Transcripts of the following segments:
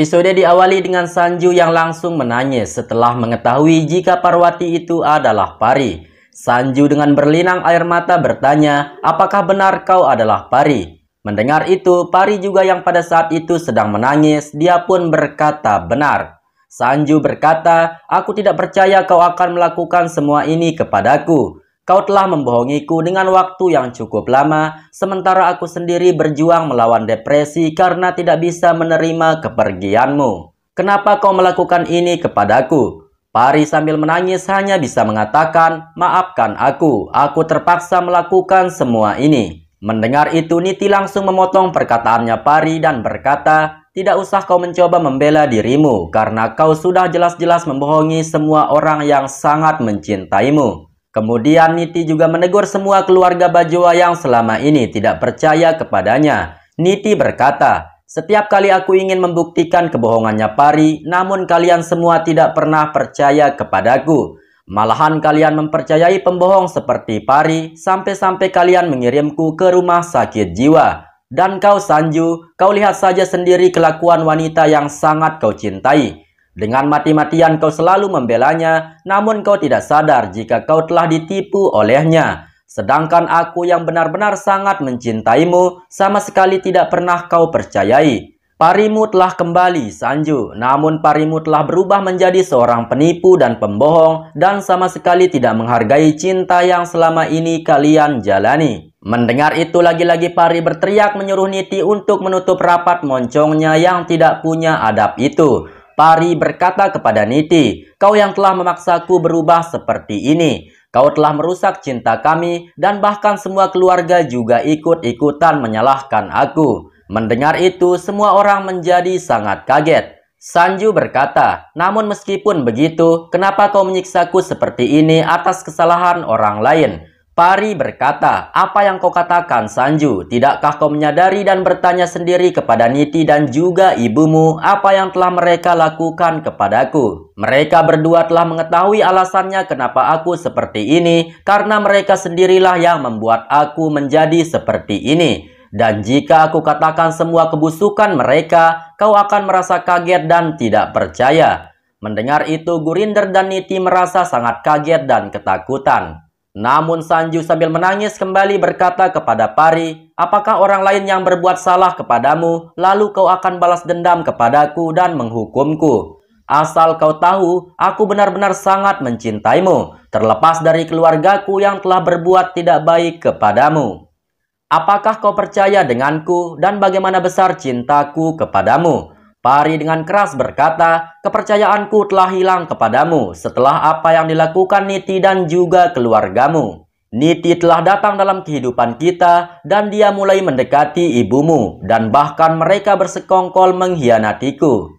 Episode diawali dengan Sanju yang langsung menangis setelah mengetahui jika Parwati itu adalah Pari. Sanju dengan berlinang air mata bertanya, apakah benar kau adalah Pari? Mendengar itu, Pari juga yang pada saat itu sedang menangis, dia pun berkata benar. Sanju berkata, aku tidak percaya kau akan melakukan semua ini kepadaku. Kau telah membohongiku dengan waktu yang cukup lama, sementara aku sendiri berjuang melawan depresi karena tidak bisa menerima kepergianmu. Kenapa kau melakukan ini kepadaku? Pari sambil menangis hanya bisa mengatakan, maafkan aku, aku terpaksa melakukan semua ini. Mendengar itu Niti langsung memotong perkataannya Pari dan berkata, tidak usah kau mencoba membela dirimu karena kau sudah jelas-jelas membohongi semua orang yang sangat mencintaimu. Kemudian Niti juga menegur semua keluarga Bajoa yang selama ini tidak percaya kepadanya. Niti berkata, setiap kali aku ingin membuktikan kebohongannya Pari, namun kalian semua tidak pernah percaya kepadaku. Malahan kalian mempercayai pembohong seperti Pari, sampai-sampai kalian mengirimku ke rumah sakit jiwa. Dan kau Sanju, kau lihat saja sendiri kelakuan wanita yang sangat kau cintai. Dengan mati-matian kau selalu membelanya, namun kau tidak sadar jika kau telah ditipu olehnya. Sedangkan aku yang benar-benar sangat mencintaimu, sama sekali tidak pernah kau percayai. Parimu telah kembali, Sanju. Namun parimu telah berubah menjadi seorang penipu dan pembohong dan sama sekali tidak menghargai cinta yang selama ini kalian jalani. Mendengar itu lagi-lagi Pari berteriak menyuruh Niti untuk menutup rapat moncongnya yang tidak punya adab itu. Pari berkata kepada Niti, "Kau yang telah memaksaku berubah seperti ini. Kau telah merusak cinta kami dan bahkan semua keluarga juga ikut-ikutan menyalahkan aku." Mendengar itu, semua orang menjadi sangat kaget. Sanju berkata, namun meskipun begitu, kenapa kau menyiksaku seperti ini atas kesalahan orang lain? Pari berkata, apa yang kau katakan Sanju? Tidakkah kau menyadari dan bertanya sendiri kepada Niti dan juga ibumu apa yang telah mereka lakukan kepadaku? Mereka berdua telah mengetahui alasannya kenapa aku seperti ini karena mereka sendirilah yang membuat aku menjadi seperti ini. Dan jika aku katakan semua kebusukan mereka, kau akan merasa kaget dan tidak percaya. Mendengar itu Gurinder dan Niti merasa sangat kaget dan ketakutan. Namun Sanju sambil menangis kembali berkata kepada Pari, apakah orang lain yang berbuat salah kepadamu, lalu kau akan balas dendam kepadaku dan menghukumku. Asal kau tahu, aku benar-benar sangat mencintaimu, terlepas dari keluargaku yang telah berbuat tidak baik kepadamu. Apakah kau percaya denganku dan bagaimana besar cintaku kepadamu? Pari dengan keras berkata, kepercayaanku telah hilang kepadamu setelah apa yang dilakukan Niti dan juga keluargamu. Niti telah datang dalam kehidupan kita dan dia mulai mendekati ibumu dan bahkan mereka bersekongkol mengkhianatiku.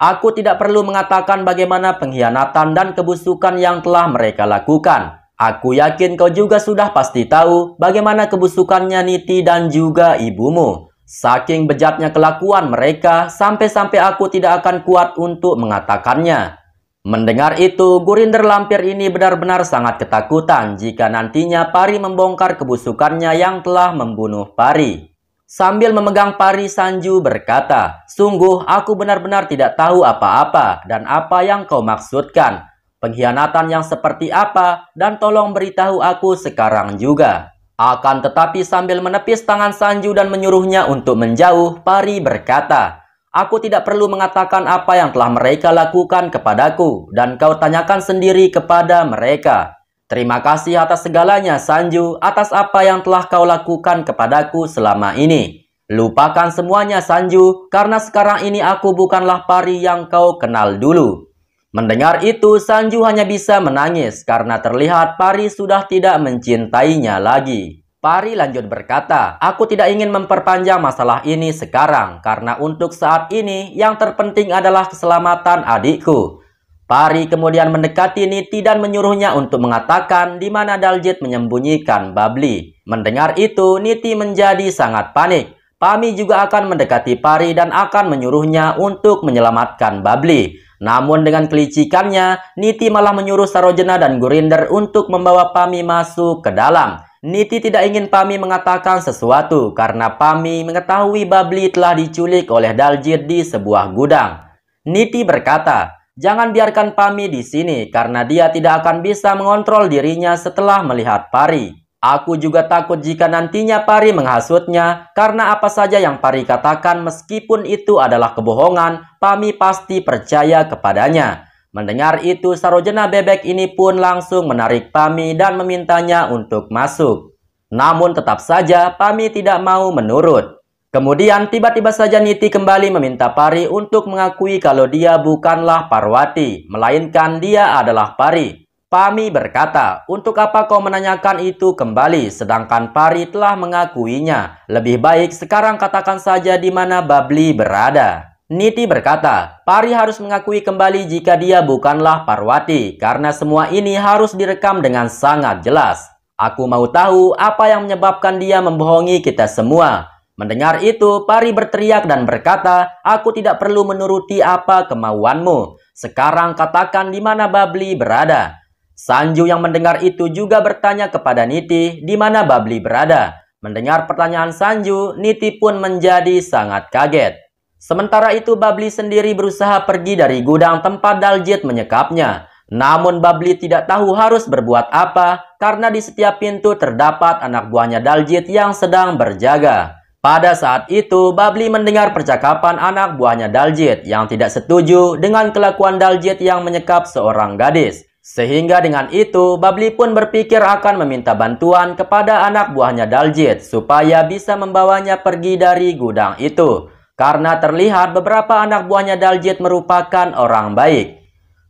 Aku tidak perlu mengatakan bagaimana pengkhianatan dan kebusukan yang telah mereka lakukan. Aku yakin kau juga sudah pasti tahu bagaimana kebusukannya Niti dan juga ibumu. Saking bejatnya kelakuan mereka, sampai-sampai aku tidak akan kuat untuk mengatakannya. Mendengar itu, Gurinder Lampir ini benar-benar sangat ketakutan jika nantinya Pari membongkar kebusukannya yang telah membunuh Pari. Sambil memegang Pari, Sanju berkata, Sungguh, aku benar-benar tidak tahu apa-apa dan apa yang kau maksudkan. Pengkhianatan yang seperti apa dan tolong beritahu aku sekarang juga. Akan tetapi sambil menepis tangan Sanju dan menyuruhnya untuk menjauh, Pari berkata, Aku tidak perlu mengatakan apa yang telah mereka lakukan kepadaku, dan kau tanyakan sendiri kepada mereka. Terima kasih atas segalanya, Sanju, atas apa yang telah kau lakukan kepadaku selama ini. Lupakan semuanya, Sanju, karena sekarang ini aku bukanlah Pari yang kau kenal dulu. Mendengar itu, Sanju hanya bisa menangis karena terlihat Pari sudah tidak mencintainya lagi. Pari lanjut berkata, aku tidak ingin memperpanjang masalah ini sekarang karena untuk saat ini yang terpenting adalah keselamatan adikku. Pari kemudian mendekati Niti dan menyuruhnya untuk mengatakan di mana Daljit menyembunyikan Babli. Mendengar itu, Niti menjadi sangat panik. Pami juga akan mendekati Pari dan akan menyuruhnya untuk menyelamatkan Babli. Namun dengan kelicikannya, Niti malah menyuruh Sarojana dan Gurinder untuk membawa Pami masuk ke dalam. Niti tidak ingin Pami mengatakan sesuatu karena Pami mengetahui Babli telah diculik oleh Daljir di sebuah gudang. Niti berkata, jangan biarkan Pami di sini karena dia tidak akan bisa mengontrol dirinya setelah melihat Pari. Aku juga takut jika nantinya pari menghasutnya, karena apa saja yang pari katakan meskipun itu adalah kebohongan, Pami pasti percaya kepadanya. Mendengar itu, Sarojana Bebek ini pun langsung menarik Pami dan memintanya untuk masuk. Namun tetap saja Pami tidak mau menurut. Kemudian tiba-tiba saja Niti kembali meminta Pari untuk mengakui kalau dia bukanlah Parwati, melainkan dia adalah Pari. Pami berkata, untuk apa kau menanyakan itu kembali, sedangkan Pari telah mengakuinya. Lebih baik sekarang katakan saja di mana Babli berada. Niti berkata, Pari harus mengakui kembali jika dia bukanlah Parwati, karena semua ini harus direkam dengan sangat jelas. Aku mau tahu apa yang menyebabkan dia membohongi kita semua. Mendengar itu, Pari berteriak dan berkata, Aku tidak perlu menuruti apa kemauanmu. Sekarang katakan di mana Babli berada. Sanju yang mendengar itu juga bertanya kepada Niti di mana Babli berada. Mendengar pertanyaan Sanju, Niti pun menjadi sangat kaget. Sementara itu Babli sendiri berusaha pergi dari gudang tempat Daljit menyekapnya. Namun Babli tidak tahu harus berbuat apa karena di setiap pintu terdapat anak buahnya Daljit yang sedang berjaga. Pada saat itu, Babli mendengar percakapan anak buahnya Daljit yang tidak setuju dengan kelakuan Daljit yang menyekap seorang gadis. Sehingga dengan itu, Babli pun berpikir akan meminta bantuan kepada anak buahnya Daljit supaya bisa membawanya pergi dari gudang itu. Karena terlihat beberapa anak buahnya Daljit merupakan orang baik.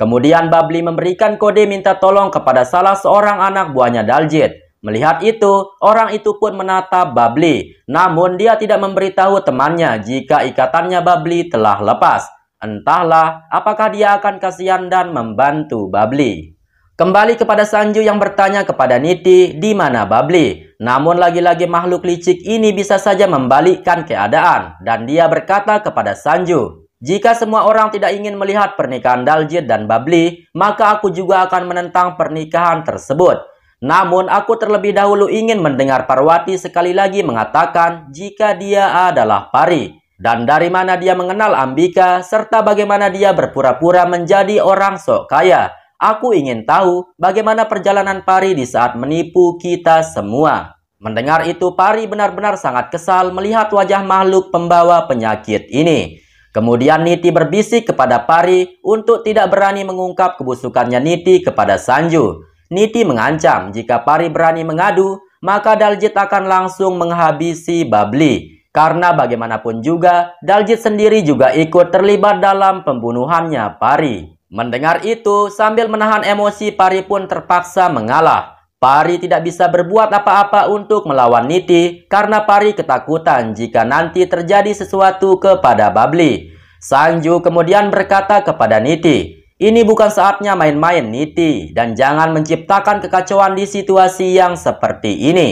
Kemudian Babli memberikan kode minta tolong kepada salah seorang anak buahnya Daljit. Melihat itu, orang itu pun menatap Babli. Namun dia tidak memberitahu temannya jika ikatannya Babli telah lepas. Entahlah apakah dia akan kasihan dan membantu Babli. Kembali kepada Sanju yang bertanya kepada Niti di mana Babli. Namun lagi-lagi makhluk licik ini bisa saja membalikkan keadaan dan dia berkata kepada Sanju. Jika semua orang tidak ingin melihat pernikahan Daljit dan Babli, maka aku juga akan menentang pernikahan tersebut. Namun aku terlebih dahulu ingin mendengar Parwati sekali lagi mengatakan jika dia adalah Pari dan dari mana dia mengenal Ambika serta bagaimana dia berpura-pura menjadi orang sok kaya. Aku ingin tahu bagaimana perjalanan Pari di saat menipu kita semua. Mendengar itu Pari benar-benar sangat kesal melihat wajah makhluk pembawa penyakit ini. Kemudian Niti berbisik kepada Pari untuk tidak berani mengungkap kebusukannya Niti kepada Sanju. Niti mengancam jika Pari berani mengadu, maka Daljit akan langsung menghabisi Babli. Karena bagaimanapun juga, Daljit sendiri juga ikut terlibat dalam pembunuhannya Pari. Mendengar itu, sambil menahan emosi, Pari pun terpaksa mengalah. Pari tidak bisa berbuat apa-apa untuk melawan Niti karena Pari ketakutan jika nanti terjadi sesuatu kepada Babli. Sanju kemudian berkata kepada Niti, ini bukan saatnya main-main Niti dan jangan menciptakan kekacauan di situasi yang seperti ini.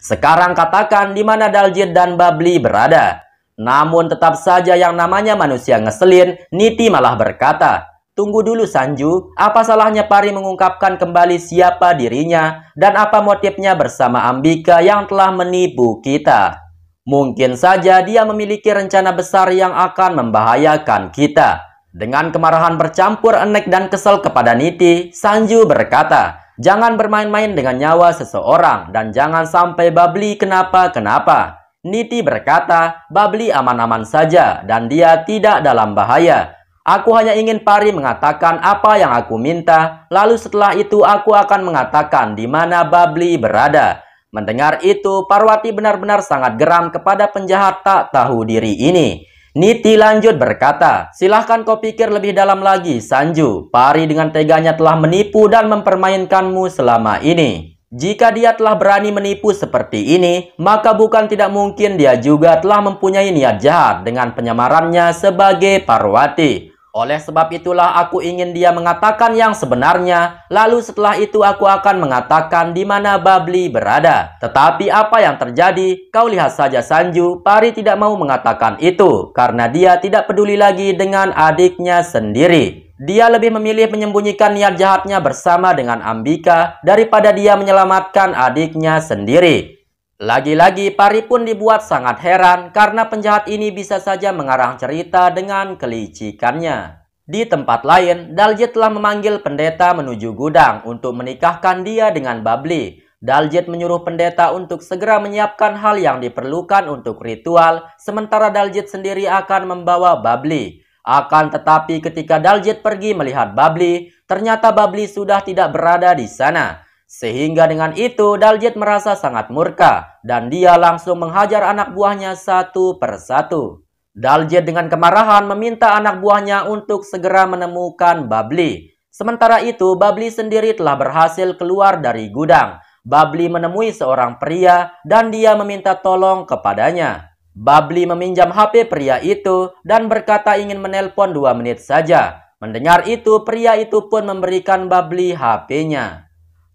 Sekarang katakan di mana Daljit dan Babli berada. Namun tetap saja yang namanya manusia ngeselin, Niti malah berkata, Tunggu dulu Sanju, apa salahnya Pari mengungkapkan kembali siapa dirinya dan apa motifnya bersama Ambika yang telah menipu kita. Mungkin saja dia memiliki rencana besar yang akan membahayakan kita. Dengan kemarahan bercampur enek dan kesel kepada Niti, Sanju berkata, Jangan bermain-main dengan nyawa seseorang dan jangan sampai Babli kenapa-kenapa. Niti berkata, Babli aman-aman saja dan dia tidak dalam bahaya. Aku hanya ingin Pari mengatakan apa yang aku minta, lalu setelah itu aku akan mengatakan di mana Babli berada. Mendengar itu, Parwati benar-benar sangat geram kepada penjahat tak tahu diri ini. Niti lanjut berkata, silahkan kau pikir lebih dalam lagi, Sanju. Pari dengan teganya telah menipu dan mempermainkanmu selama ini. Jika dia telah berani menipu seperti ini, maka bukan tidak mungkin dia juga telah mempunyai niat jahat dengan penyamarannya sebagai Parwati. Oleh sebab itulah aku ingin dia mengatakan yang sebenarnya, lalu setelah itu aku akan mengatakan di mana Babli berada. Tetapi apa yang terjadi? Kau lihat saja Sanju, Pari tidak mau mengatakan itu, karena dia tidak peduli lagi dengan adiknya sendiri. Dia lebih memilih menyembunyikan niat jahatnya bersama dengan Ambika daripada dia menyelamatkan adiknya sendiri. Lagi-lagi Pari pun dibuat sangat heran karena penjahat ini bisa saja mengarang cerita dengan kelicikannya. Di tempat lain, Daljit telah memanggil pendeta menuju gudang untuk menikahkan dia dengan Babli. Daljit menyuruh pendeta untuk segera menyiapkan hal yang diperlukan untuk ritual, sementara Daljit sendiri akan membawa Babli. Akan tetapi ketika Daljit pergi melihat Babli, ternyata Babli sudah tidak berada di sana. Sehingga dengan itu Daljit merasa sangat murka dan dia langsung menghajar anak buahnya satu persatu. Daljit dengan kemarahan meminta anak buahnya untuk segera menemukan Babli. Sementara itu Babli sendiri telah berhasil keluar dari gudang. Babli menemui seorang pria dan dia meminta tolong kepadanya. Babli meminjam HP pria itu dan berkata ingin menelpon dua menit saja. Mendengar itu, pria itu pun memberikan Babli HP-nya.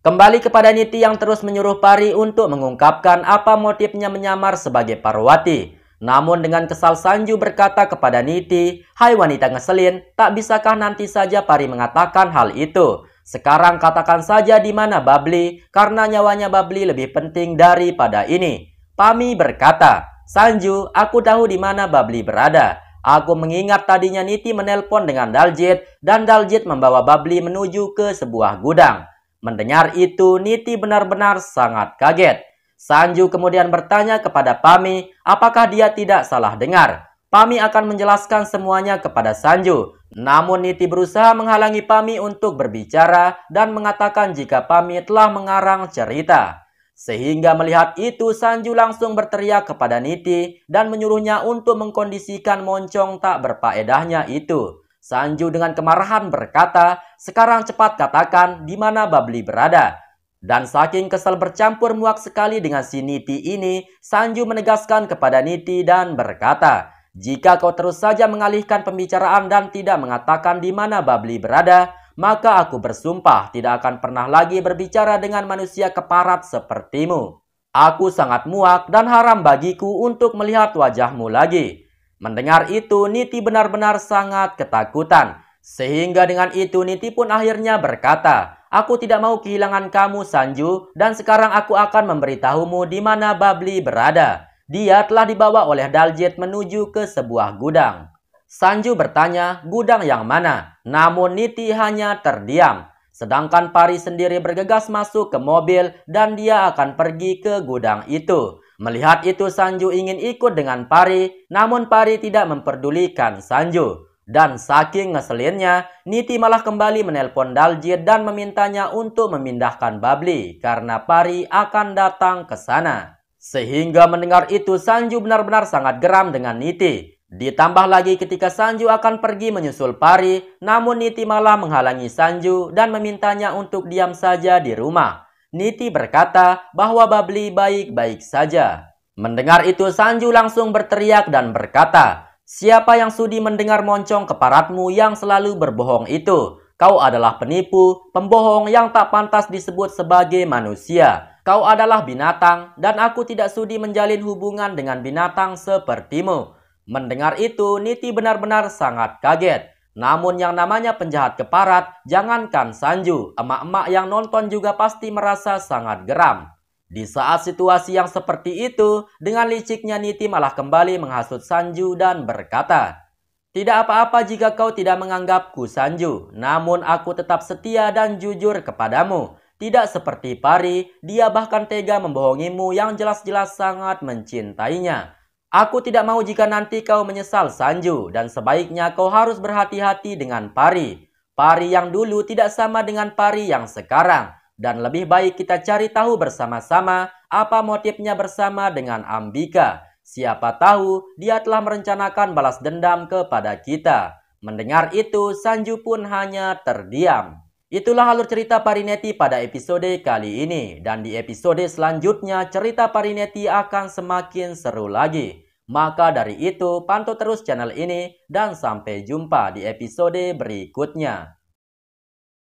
Kembali kepada Niti yang terus menyuruh Pari untuk mengungkapkan apa motifnya menyamar sebagai Parwati. Namun dengan kesal Sanju berkata kepada Niti, Hai wanita ngeselin, tak bisakah nanti saja Pari mengatakan hal itu. Sekarang katakan saja di mana Babli, karena nyawanya Babli lebih penting daripada ini. Pami berkata, Sanju, aku tahu di mana Babli berada. Aku mengingat tadinya Niti menelpon dengan Daljit dan Daljit membawa Babli menuju ke sebuah gudang. Mendengar itu, Niti benar-benar sangat kaget. Sanju kemudian bertanya kepada Pami apakah dia tidak salah dengar. Pami akan menjelaskan semuanya kepada Sanju. Namun Niti berusaha menghalangi Pami untuk berbicara dan mengatakan jika Pami telah mengarang cerita. Sehingga melihat itu Sanju langsung berteriak kepada Niti dan menyuruhnya untuk mengkondisikan moncong tak berpaedahnya itu. Sanju dengan kemarahan berkata, sekarang cepat katakan di mana Babli berada. Dan saking kesal bercampur muak sekali dengan si Niti ini, Sanju menegaskan kepada Niti dan berkata, jika kau terus saja mengalihkan pembicaraan dan tidak mengatakan di mana Babli berada, maka aku bersumpah tidak akan pernah lagi berbicara dengan manusia keparat sepertimu. Aku sangat muak dan haram bagiku untuk melihat wajahmu lagi. Mendengar itu, Niti benar-benar sangat ketakutan. Sehingga dengan itu Niti pun akhirnya berkata, Aku tidak mau kehilangan kamu Sanju dan sekarang aku akan memberitahumu di mana Babli berada. Dia telah dibawa oleh Daljet menuju ke sebuah gudang. Sanju bertanya gudang yang mana, namun Niti hanya terdiam. Sedangkan Pari sendiri bergegas masuk ke mobil dan dia akan pergi ke gudang itu. Melihat itu Sanju ingin ikut dengan Pari, namun Pari tidak memperdulikan Sanju. Dan saking ngeselinnya, Niti malah kembali menelpon Daljit dan memintanya untuk memindahkan Babli karena Pari akan datang ke sana. Sehingga mendengar itu Sanju benar-benar sangat geram dengan Niti. Ditambah lagi ketika Sanju akan pergi menyusul Pari, namun Niti malah menghalangi Sanju dan memintanya untuk diam saja di rumah. Niti berkata bahwa Babli baik-baik saja. Mendengar itu Sanju langsung berteriak dan berkata, Siapa yang sudi mendengar moncong keparatmu yang selalu berbohong itu? Kau adalah penipu, pembohong yang tak pantas disebut sebagai manusia. Kau adalah binatang dan aku tidak sudi menjalin hubungan dengan binatang sepertimu. Mendengar itu, Niti benar-benar sangat kaget. Namun yang namanya penjahat keparat, jangankan Sanju, emak-emak yang nonton juga pasti merasa sangat geram. Di saat situasi yang seperti itu, dengan liciknya Niti malah kembali menghasut Sanju dan berkata, Tidak apa-apa jika kau tidak menganggapku Sanju, namun aku tetap setia dan jujur kepadamu. Tidak seperti Pari, dia bahkan tega membohongimu yang jelas-jelas sangat mencintainya. Aku tidak mau jika nanti kau menyesal Sanju dan sebaiknya kau harus berhati-hati dengan pari. Pari yang dulu tidak sama dengan pari yang sekarang dan lebih baik kita cari tahu bersama-sama apa motifnya bersama dengan Ambika. Siapa tahu dia telah merencanakan balas dendam kepada kita. Mendengar itu Sanju pun hanya terdiam. Itulah alur cerita Parinetti pada episode kali ini. Dan di episode selanjutnya cerita Parinetti akan semakin seru lagi. Maka dari itu pantau terus channel ini dan sampai jumpa di episode berikutnya.